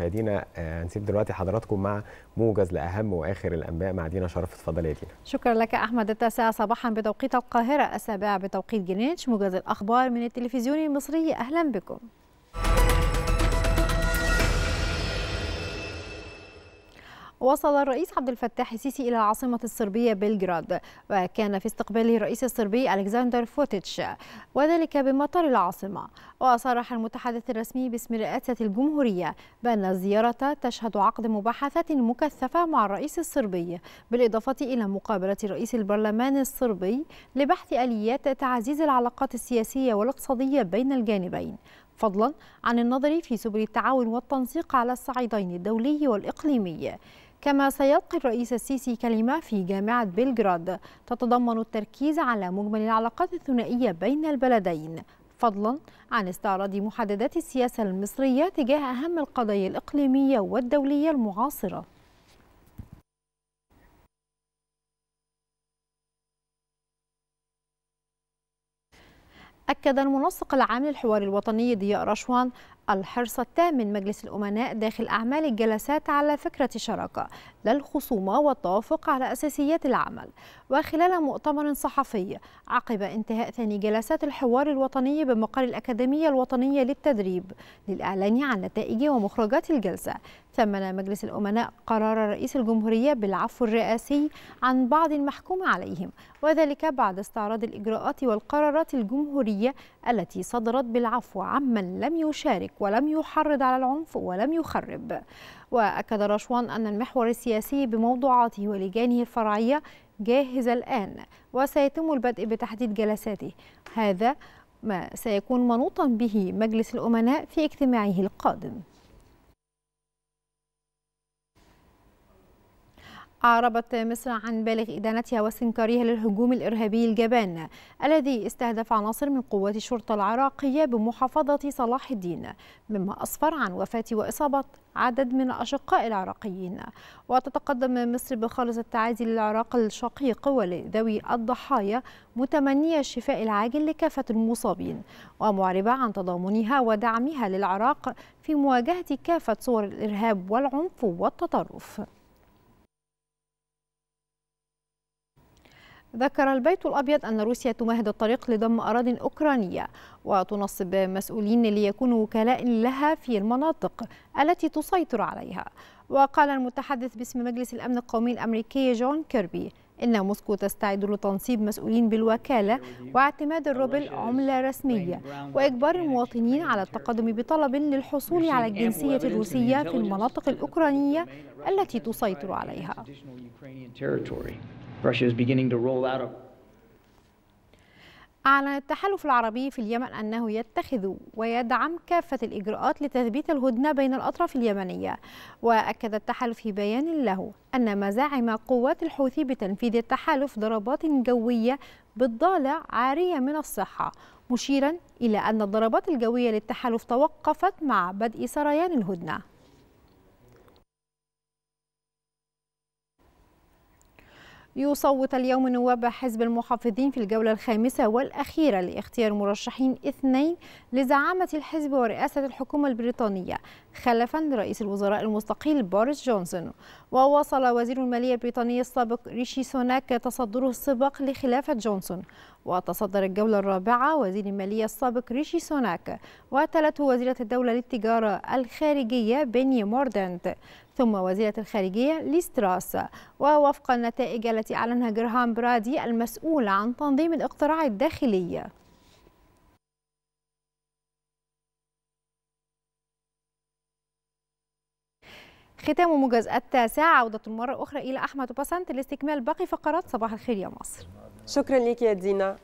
مشاهدينا آه، هنسيب دلوقتي حضراتكم مع موجز لاهم واخر الانباء مع دينا شرف اتفضلي يا دينا شكرا لك احمد التاسعه صباحا بتوقيت القاهره السابعه بتوقيت جرينتش موجز الاخبار من التلفزيون المصري اهلا بكم وصل الرئيس عبد الفتاح السيسي إلى العاصمة الصربية بلغراد وكان في استقباله الرئيس الصربي ألكسندر فوتيتش وذلك بمطار العاصمة وصرح المتحدث الرسمي باسم رئاسة الجمهورية بأن الزيارة تشهد عقد مباحثات مكثفة مع الرئيس الصربي بالإضافة إلى مقابلة رئيس البرلمان الصربي لبحث آليات تعزيز العلاقات السياسية والاقتصادية بين الجانبين فضلا عن النظر في سبل التعاون والتنسيق على الصعيدين الدولي والإقليمي كما سيلقي الرئيس السيسي كلمة في جامعة بلغراد تتضمن التركيز على مجمل العلاقات الثنائية بين البلدين فضلا عن استعراض محددات السياسة المصرية تجاه أهم القضايا الإقليمية والدولية المعاصرة أكد المنسق العام للحوار الوطني ضياء رشوان الحرص التام من مجلس الأمناء داخل أعمال الجلسات على فكرة شراكة لا الخصومة والتوافق على أساسيات العمل وخلال مؤتمر صحفي عقب انتهاء ثاني جلسات الحوار الوطني بمقر الأكاديمية الوطنية للتدريب للإعلان عن نتائج ومخرجات الجلسة ثمن مجلس الأمناء قرار رئيس الجمهورية بالعفو الرئاسي عن بعض المحكوم عليهم وذلك بعد استعراض الإجراءات والقرارات الجمهورية التي صدرت بالعفو عمن لم يشارك ولم يحرض على العنف ولم يخرب وأكد رشوان أن المحور السياسي بموضوعاته ولجانه الفرعية جاهز الآن وسيتم البدء بتحديد جلساته هذا ما سيكون منوطا به مجلس الأمناء في اجتماعه القادم أعربت مصر عن بالغ إدانتها واستنكارها للهجوم الإرهابي الجبان الذي استهدف عناصر من قوات الشرطة العراقية بمحافظة صلاح الدين مما أسفر عن وفاة وإصابة عدد من الأشقاء العراقيين وتتقدم مصر بخالص التعازي للعراق الشقيق ولذوي الضحايا متمنية الشفاء العاجل لكافة المصابين ومعربة عن تضامنها ودعمها للعراق في مواجهة كافة صور الإرهاب والعنف والتطرف ذكر البيت الأبيض أن روسيا تمهد الطريق لضم أراضٍ أوكرانية وتنصب مسؤولين ليكونوا وكلاء لها في المناطق التي تسيطر عليها وقال المتحدث باسم مجلس الأمن القومي الأمريكي جون كيربي إن موسكو تستعد لتنصيب مسؤولين بالوكالة واعتماد الروبل عملة رسمية وإجبار المواطنين على التقدم بطلب للحصول على الجنسية الروسية في المناطق الأوكرانية التي تسيطر عليها Russia is beginning to roll out a أعلن التحالف العربي في اليمن أنه يتخذ ويدعم كافة الإجراءات لتثبيت الهدنة بين الأطراف اليمنية وأكد التحالف في بيان له أن مزاعم قوات الحوثي بتنفيذ التحالف ضربات جوية بالضالع عارية من الصحة مشيرا إلى أن الضربات الجوية للتحالف توقفت مع بدء سريان الهدنة يصوت اليوم نواب حزب المحافظين في الجولة الخامسة والأخيرة لاختيار مرشحين اثنين لزعامة الحزب ورئاسة الحكومة البريطانية خلفا لرئيس الوزراء المستقيل بوريس جونسون وواصل وزير المالية البريطاني السابق ريشي سوناك تصدره السباق لخلافة جونسون وتصدر الجولة الرابعة وزير المالية السابق ريشي سوناك وتلته وزيرة الدولة للتجارة الخارجية بيني موردنت ثم وزيرة الخارجية ليستراس ووفق النتائج التي أعلنها جرهام برادي المسؤول عن تنظيم الاقتراع الداخلي ختام موجز التاسع عودة مرة أخرى إلى أحمد بسنت لاستكمال باقي فقرات صباح الخير يا مصر شكرا لك يا دينا